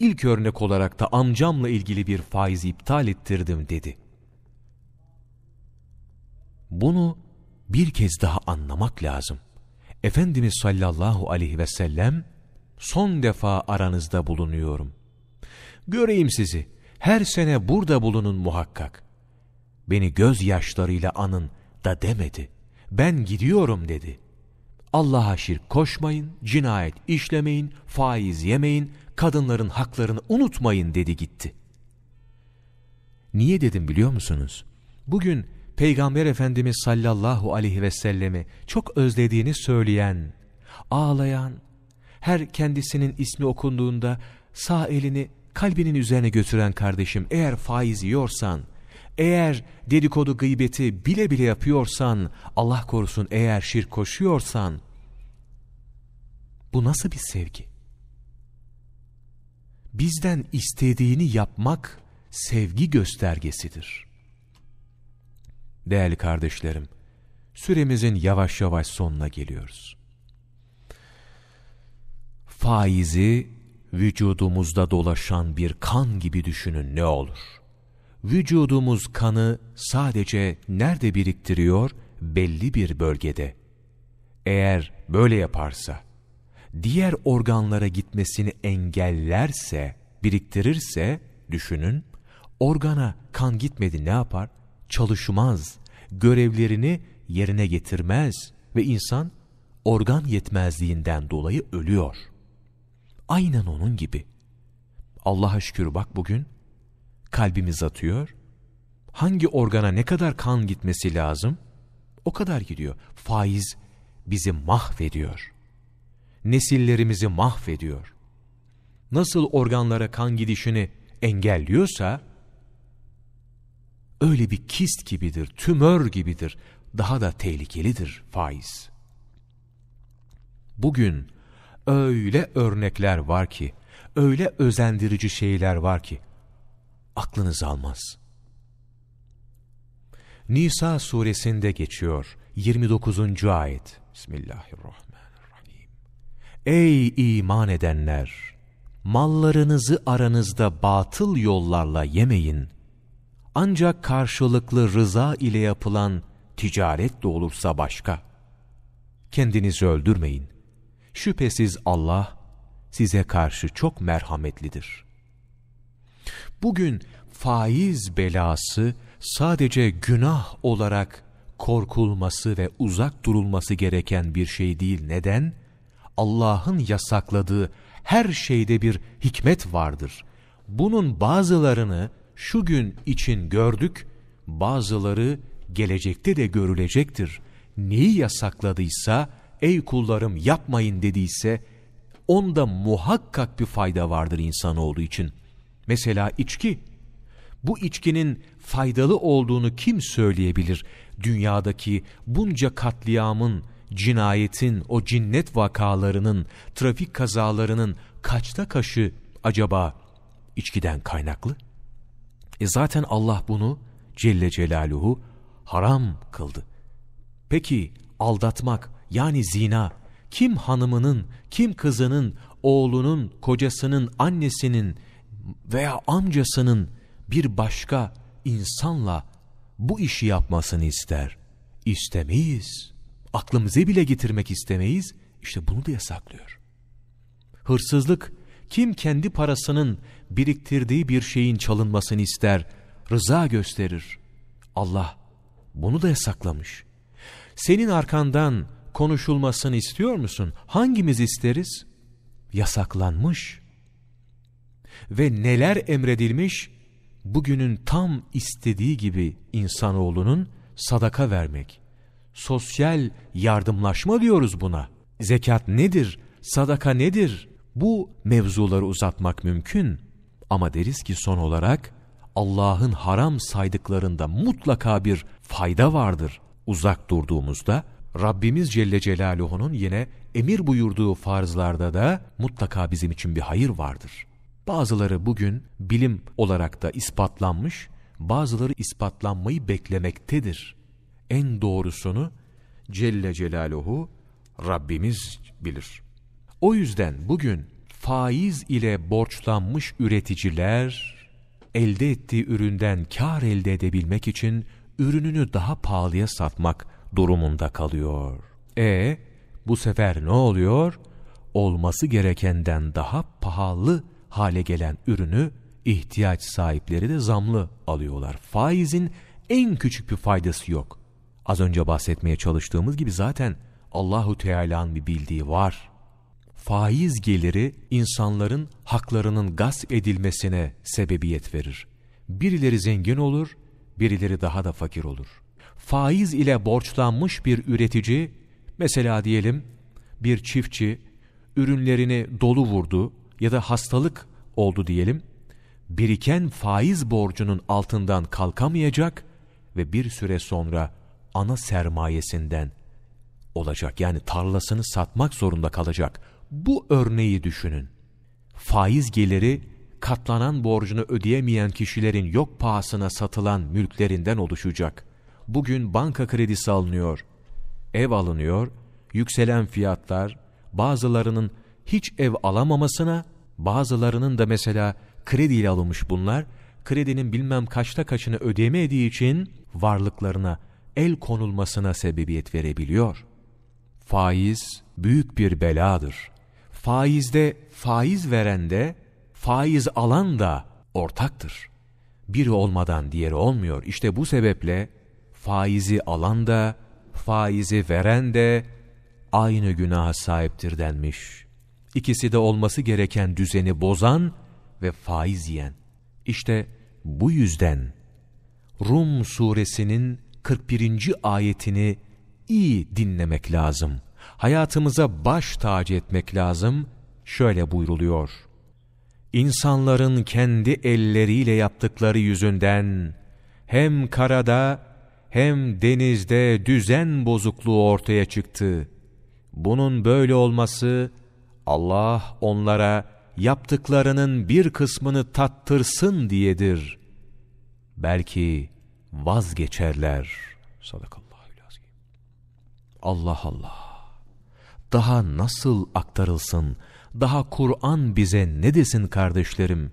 İlk örnek olarak da amcamla ilgili bir faizi iptal ettirdim dedi.'' Bunu bir kez daha anlamak lazım. Efendimiz sallallahu aleyhi ve sellem son defa aranızda bulunuyorum. Göreyim sizi. Her sene burada bulunun muhakkak. Beni gözyaşlarıyla anın da demedi. Ben gidiyorum dedi. Allah'a şirk koşmayın, cinayet işlemeyin, faiz yemeyin, kadınların haklarını unutmayın dedi gitti. Niye dedim biliyor musunuz? Bugün Peygamber Efendimiz sallallahu aleyhi ve sellemi çok özlediğini söyleyen, ağlayan, her kendisinin ismi okunduğunda sağ elini kalbinin üzerine götüren kardeşim eğer faiz yiyorsan, eğer dedikodu gıybeti bile bile yapıyorsan, Allah korusun eğer şirk koşuyorsan, bu nasıl bir sevgi? Bizden istediğini yapmak sevgi göstergesidir. Değerli kardeşlerim, süremizin yavaş yavaş sonuna geliyoruz. Faizi vücudumuzda dolaşan bir kan gibi düşünün ne olur. Vücudumuz kanı sadece nerede biriktiriyor? Belli bir bölgede. Eğer böyle yaparsa, diğer organlara gitmesini engellerse, biriktirirse, düşünün, organa kan gitmedi ne yapar? çalışmaz, görevlerini yerine getirmez ve insan organ yetmezliğinden dolayı ölüyor. Aynen onun gibi. Allah'a şükür bak bugün kalbimiz atıyor. Hangi organa ne kadar kan gitmesi lazım? O kadar gidiyor. Faiz bizi mahvediyor. Nesillerimizi mahvediyor. Nasıl organlara kan gidişini engelliyorsa, öyle bir kist gibidir, tümör gibidir, daha da tehlikelidir faiz. Bugün öyle örnekler var ki, öyle özendirici şeyler var ki, aklınız almaz. Nisa suresinde geçiyor 29. ayet. Bismillahirrahmanirrahim. Ey iman edenler! Mallarınızı aranızda batıl yollarla yemeyin ancak karşılıklı rıza ile yapılan ticaret de olursa başka. Kendinizi öldürmeyin. Şüphesiz Allah size karşı çok merhametlidir. Bugün faiz belası sadece günah olarak korkulması ve uzak durulması gereken bir şey değil. Neden? Allah'ın yasakladığı her şeyde bir hikmet vardır. Bunun bazılarını şu gün için gördük, bazıları gelecekte de görülecektir. Neyi yasakladıysa, ey kullarım yapmayın dediyse, onda muhakkak bir fayda vardır insanoğlu için. Mesela içki. Bu içkinin faydalı olduğunu kim söyleyebilir? Dünyadaki bunca katliamın, cinayetin, o cinnet vakalarının, trafik kazalarının kaçta kaşı acaba içkiden kaynaklı? E zaten Allah bunu Celle Celaluhu haram kıldı. Peki aldatmak yani zina kim hanımının, kim kızının, oğlunun, kocasının, annesinin veya amcasının bir başka insanla bu işi yapmasını ister? İstemeyiz. Aklımıza bile getirmek istemeyiz. İşte bunu da yasaklıyor. Hırsızlık kim kendi parasının biriktirdiği bir şeyin çalınmasını ister, rıza gösterir. Allah bunu da yasaklamış. Senin arkandan konuşulmasını istiyor musun? Hangimiz isteriz? Yasaklanmış. Ve neler emredilmiş? Bugünün tam istediği gibi insanoğlunun sadaka vermek. Sosyal yardımlaşma diyoruz buna. Zekat nedir? Sadaka nedir? Bu mevzuları uzatmak mümkün. Ama deriz ki son olarak Allah'ın haram saydıklarında mutlaka bir fayda vardır. Uzak durduğumuzda Rabbimiz Celle Celaluhu'nun yine emir buyurduğu farzlarda da mutlaka bizim için bir hayır vardır. Bazıları bugün bilim olarak da ispatlanmış, bazıları ispatlanmayı beklemektedir. En doğrusunu Celle Celaluhu Rabbimiz bilir. O yüzden bugün faiz ile borçlanmış üreticiler elde ettiği üründen kar elde edebilmek için ürününü daha pahalıya satmak durumunda kalıyor. E bu sefer ne oluyor? Olması gerekenden daha pahalı hale gelen ürünü ihtiyaç sahipleri de zamlı alıyorlar. Faizin en küçük bir faydası yok. Az önce bahsetmeye çalıştığımız gibi zaten Allahu Teala'nın bir bildiği var faiz geliri insanların haklarının gasp edilmesine sebebiyet verir. Birileri zengin olur, birileri daha da fakir olur. Faiz ile borçlanmış bir üretici, mesela diyelim bir çiftçi ürünlerini dolu vurdu ya da hastalık oldu diyelim, biriken faiz borcunun altından kalkamayacak ve bir süre sonra ana sermayesinden olacak. Yani tarlasını satmak zorunda kalacak bu örneği düşünün. Faiz geliri katlanan borcunu ödeyemeyen kişilerin yok pahasına satılan mülklerinden oluşacak. Bugün banka kredisi alınıyor, ev alınıyor, yükselen fiyatlar, bazılarının hiç ev alamamasına, bazılarının da mesela krediyle alınmış bunlar, kredinin bilmem kaçta kaçını ödemediği için varlıklarına el konulmasına sebebiyet verebiliyor. Faiz büyük bir beladır faizde faiz veren de faiz alan da ortaktır. Biri olmadan diğeri olmuyor. İşte bu sebeple faizi alan da faizi veren de aynı günaha sahiptir denmiş. İkisi de olması gereken düzeni bozan ve faiz yiyen. İşte bu yüzden Rum suresinin 41. ayetini iyi dinlemek lazım hayatımıza baş tacı etmek lazım, şöyle buyruluyor. İnsanların kendi elleriyle yaptıkları yüzünden hem karada hem denizde düzen bozukluğu ortaya çıktı. Bunun böyle olması Allah onlara yaptıklarının bir kısmını tattırsın diyedir. Belki vazgeçerler. Sadakallahu lazim. Allah Allah daha nasıl aktarılsın? Daha Kur'an bize ne desin kardeşlerim?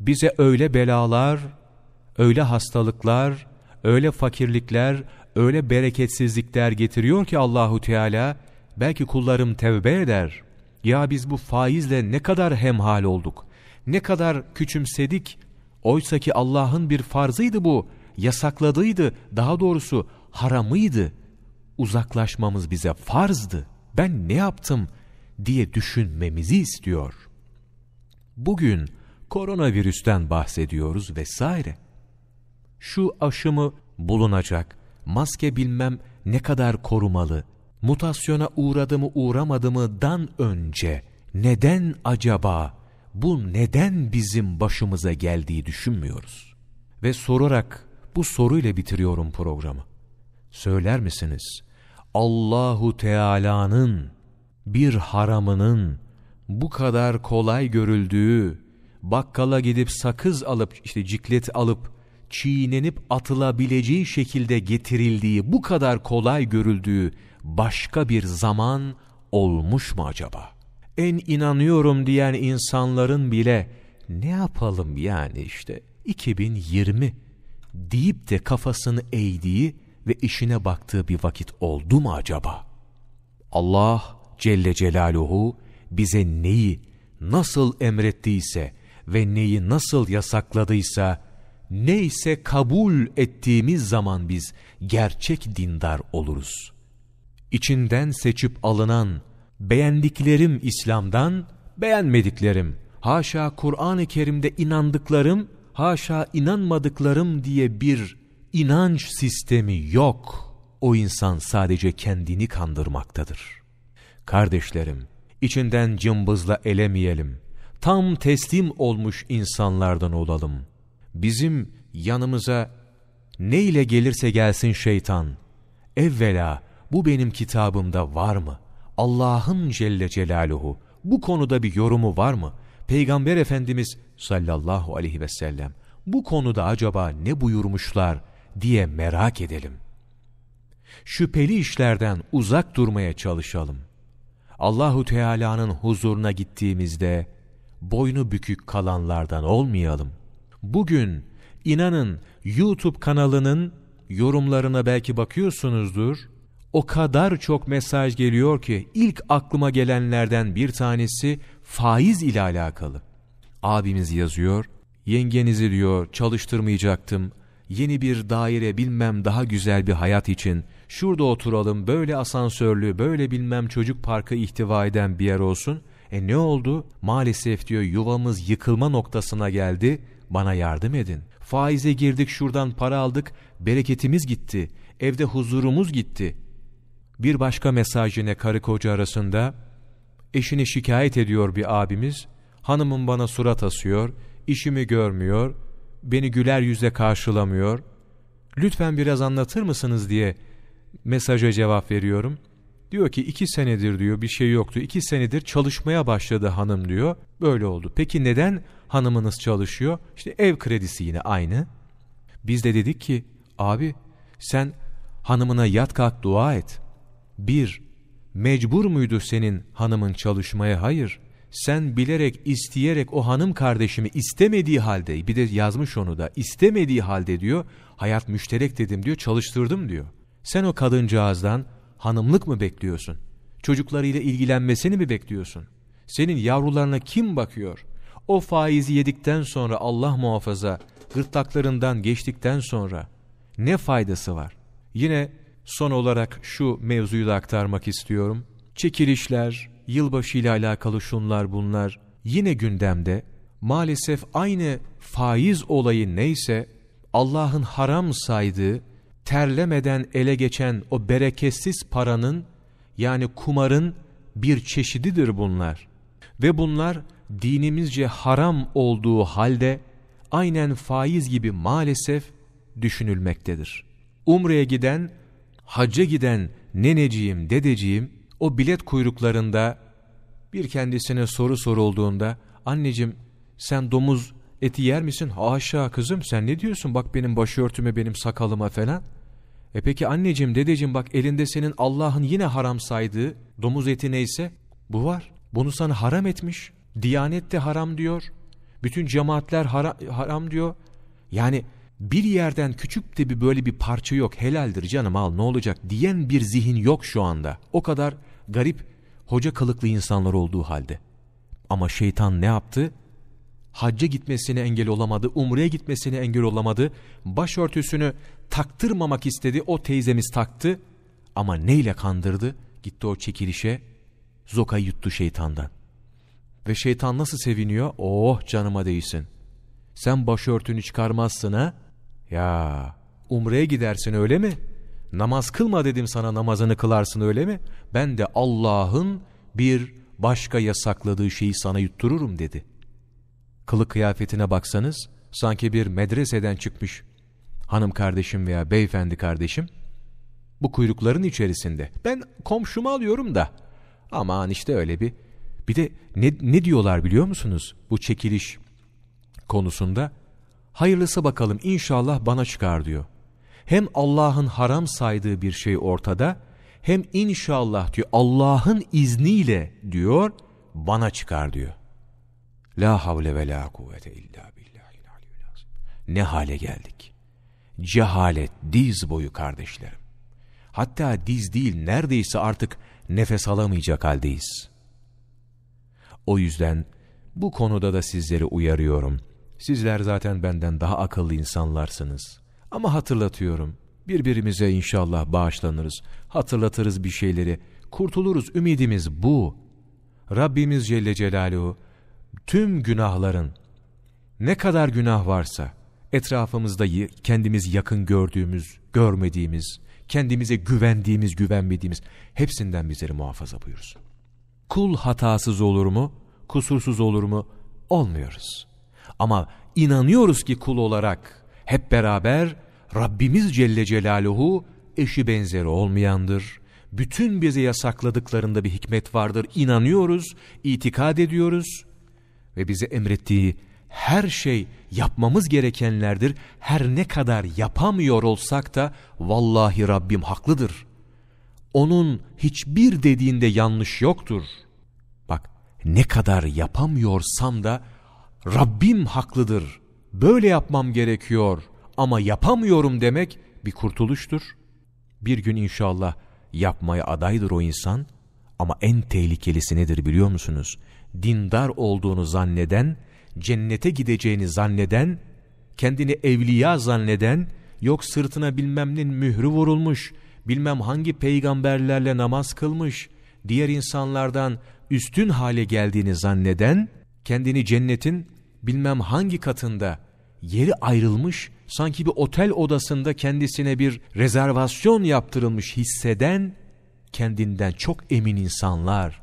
Bize öyle belalar, öyle hastalıklar, öyle fakirlikler, öyle bereketsizlikler getiriyor ki Allahu Teala belki kullarım tevbe eder. Ya biz bu faizle ne kadar hemhal olduk. Ne kadar küçümsedik. Oysa ki Allah'ın bir farzıydı bu. Yasakladıydı. Daha doğrusu haramıydı. Uzaklaşmamız bize farzdı ben ne yaptım diye düşünmemizi istiyor. Bugün koronavirüsten bahsediyoruz vesaire. Şu aşımı bulunacak, maske bilmem ne kadar korumalı, mutasyona uğradı mı uğramadı mı dan önce neden acaba bu neden bizim başımıza geldiği düşünmüyoruz. Ve sorarak bu soruyla bitiriyorum programı. Söyler misiniz Allahu Teala'nın bir haramının bu kadar kolay görüldüğü, bakkala gidip sakız alıp işte ciklet alıp çiğnenip atılabileceği şekilde getirildiği bu kadar kolay görüldüğü başka bir zaman olmuş mu acaba? En inanıyorum diyen insanların bile ne yapalım yani işte 2020 deyip de kafasını eğdiği ve işine baktığı bir vakit oldu mu acaba? Allah Celle Celaluhu bize neyi nasıl emrettiyse ve neyi nasıl yasakladıysa neyse kabul ettiğimiz zaman biz gerçek dindar oluruz. İçinden seçip alınan beğendiklerim İslam'dan, beğenmediklerim, haşa Kur'an-ı Kerim'de inandıklarım, haşa inanmadıklarım diye bir inanç sistemi yok. O insan sadece kendini kandırmaktadır. Kardeşlerim, içinden cımbızla elemeyelim. Tam teslim olmuş insanlardan olalım. Bizim yanımıza ne ile gelirse gelsin şeytan. Evvela bu benim kitabımda var mı? Allah'ın Celle Celaluhu bu konuda bir yorumu var mı? Peygamber Efendimiz sallallahu aleyhi ve sellem bu konuda acaba ne buyurmuşlar diye merak edelim. Şüpheli işlerden uzak durmaya çalışalım. Allahu Teala'nın huzuruna gittiğimizde boynu bükük kalanlardan olmayalım. Bugün inanın YouTube kanalının yorumlarına belki bakıyorsunuzdur. O kadar çok mesaj geliyor ki ilk aklıma gelenlerden bir tanesi faiz ile alakalı. Abimiz yazıyor, yengenizi diyor çalıştırmayacaktım, yeni bir daire bilmem daha güzel bir hayat için, şurada oturalım böyle asansörlü, böyle bilmem çocuk parkı ihtiva eden bir yer olsun. E ne oldu? Maalesef diyor yuvamız yıkılma noktasına geldi, bana yardım edin. Faize girdik şuradan para aldık, bereketimiz gitti, evde huzurumuz gitti. Bir başka mesajine karı koca arasında, eşini şikayet ediyor bir abimiz, hanımım bana surat asıyor, işimi görmüyor, beni güler yüzle karşılamıyor. Lütfen biraz anlatır mısınız diye mesaja cevap veriyorum. Diyor ki iki senedir diyor bir şey yoktu. iki senedir çalışmaya başladı hanım diyor. Böyle oldu. Peki neden hanımınız çalışıyor? İşte ev kredisi yine aynı. Biz de dedik ki abi sen hanımına yat kalk dua et. Bir, mecbur muydu senin hanımın çalışmaya? Hayır sen bilerek, isteyerek o hanım kardeşimi istemediği halde, bir de yazmış onu da, istemediği halde diyor, hayat müşterek dedim diyor, çalıştırdım diyor. Sen o kadıncağızdan hanımlık mı bekliyorsun? Çocuklarıyla ilgilenmesini mi bekliyorsun? Senin yavrularına kim bakıyor? O faizi yedikten sonra Allah muhafaza gırtlaklarından geçtikten sonra ne faydası var? Yine son olarak şu mevzuyu da aktarmak istiyorum. Çekilişler, yılbaşı ile alakalı şunlar bunlar yine gündemde. Maalesef aynı faiz olayı neyse Allah'ın haram saydığı, terlemeden ele geçen o bereketsiz paranın yani kumarın bir çeşididir bunlar. Ve bunlar dinimizce haram olduğu halde aynen faiz gibi maalesef düşünülmektedir. Umre'ye giden, hacca giden neneciğim, dedeciğim o bilet kuyruklarında bir kendisine soru sorulduğunda anneciğim sen domuz eti yer misin? Haşa kızım sen ne diyorsun bak benim başörtüme benim sakalıma falan. E peki anneciğim dedeciğim bak elinde senin Allah'ın yine haram saydığı domuz eti neyse bu var. Bunu sana haram etmiş. Diyanet de haram diyor. Bütün cemaatler hara haram diyor. Yani bir yerden küçük de bir böyle bir parça yok helaldir canım al ne olacak diyen bir zihin yok şu anda. O kadar garip hoca kılıklı insanlar olduğu halde. Ama şeytan ne yaptı? Hacca gitmesine engel olamadı, umreye gitmesine engel olamadı. Başörtüsünü taktırmamak istedi, o teyzemiz taktı. Ama neyle kandırdı? Gitti o çekilişe, zoka yuttu şeytandan. Ve şeytan nasıl seviniyor? Oh canıma değilsin Sen başörtünü çıkarmazsın ha? Ya umreye gidersin öyle mi? Namaz kılma dedim sana namazını kılarsın öyle mi? Ben de Allah'ın bir başka yasakladığı şeyi sana yuttururum dedi. Kılık kıyafetine baksanız sanki bir medreseden çıkmış hanım kardeşim veya beyefendi kardeşim bu kuyrukların içerisinde. Ben komşumu alıyorum da aman işte öyle bir bir de ne, ne diyorlar biliyor musunuz bu çekiliş konusunda? hayırlısı bakalım inşallah bana çıkar diyor. Hem Allah'ın haram saydığı bir şey ortada hem inşallah diyor Allah'ın izniyle diyor bana çıkar diyor. La havle ve la kuvvete illa billahil aliyyil azim. Ne hale geldik? Cehalet diz boyu kardeşlerim. Hatta diz değil neredeyse artık nefes alamayacak haldeyiz. O yüzden bu konuda da sizleri uyarıyorum.'' Sizler zaten benden daha akıllı insanlarsınız. Ama hatırlatıyorum. Birbirimize inşallah bağışlanırız. Hatırlatırız bir şeyleri. Kurtuluruz. Ümidimiz bu. Rabbimiz Celle Celaluhu tüm günahların ne kadar günah varsa etrafımızda kendimiz yakın gördüğümüz, görmediğimiz, kendimize güvendiğimiz, güvenmediğimiz hepsinden bizleri muhafaza buyursun. Kul hatasız olur mu? Kusursuz olur mu? Olmuyoruz. Ama inanıyoruz ki kul olarak hep beraber Rabbimiz Celle Celaluhu eşi benzeri olmayandır. Bütün bize yasakladıklarında bir hikmet vardır. İnanıyoruz, itikad ediyoruz ve bize emrettiği her şey yapmamız gerekenlerdir. Her ne kadar yapamıyor olsak da vallahi Rabbim haklıdır. Onun hiçbir dediğinde yanlış yoktur. Bak ne kadar yapamıyorsam da Rabbim haklıdır, böyle yapmam gerekiyor ama yapamıyorum demek bir kurtuluştur. Bir gün inşallah yapmaya adaydır o insan ama en tehlikelisi nedir biliyor musunuz? Dindar olduğunu zanneden, cennete gideceğini zanneden, kendini evliya zanneden, yok sırtına bilmem ne mührü vurulmuş, bilmem hangi peygamberlerle namaz kılmış, diğer insanlardan üstün hale geldiğini zanneden, kendini cennetin bilmem hangi katında yeri ayrılmış, sanki bir otel odasında kendisine bir rezervasyon yaptırılmış hisseden kendinden çok emin insanlar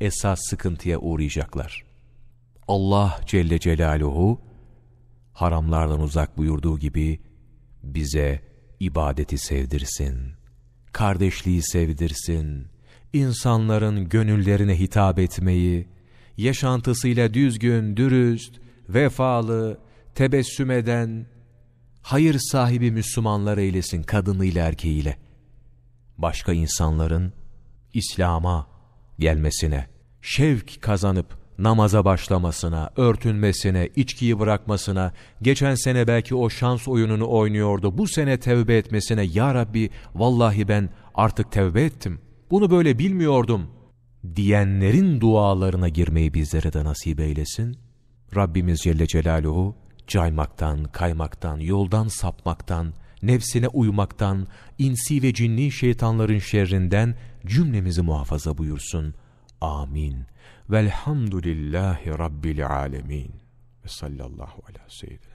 esas sıkıntıya uğrayacaklar. Allah Celle Celaluhu haramlardan uzak buyurduğu gibi bize ibadeti sevdirsin, kardeşliği sevdirsin, insanların gönüllerine hitap etmeyi, yaşantısıyla düzgün, dürüst, vefalı, tebessüm eden, hayır sahibi Müslümanlar eylesin kadınıyla erkeğiyle. Başka insanların İslam'a gelmesine, şevk kazanıp namaza başlamasına, örtünmesine, içkiyi bırakmasına, geçen sene belki o şans oyununu oynuyordu, bu sene tevbe etmesine, Ya Rabbi vallahi ben artık tevbe ettim, bunu böyle bilmiyordum diyenlerin dualarına girmeyi bizlere de nasip eylesin. Rabbimiz Celle Celaluhu caymaktan, kaymaktan, yoldan sapmaktan, nefsine uymaktan, insi ve cinni şeytanların şerrinden cümlemizi muhafaza buyursun. Amin. Velhamdülillahi Rabbil alemin. Ve sallallahu ala seyyidina.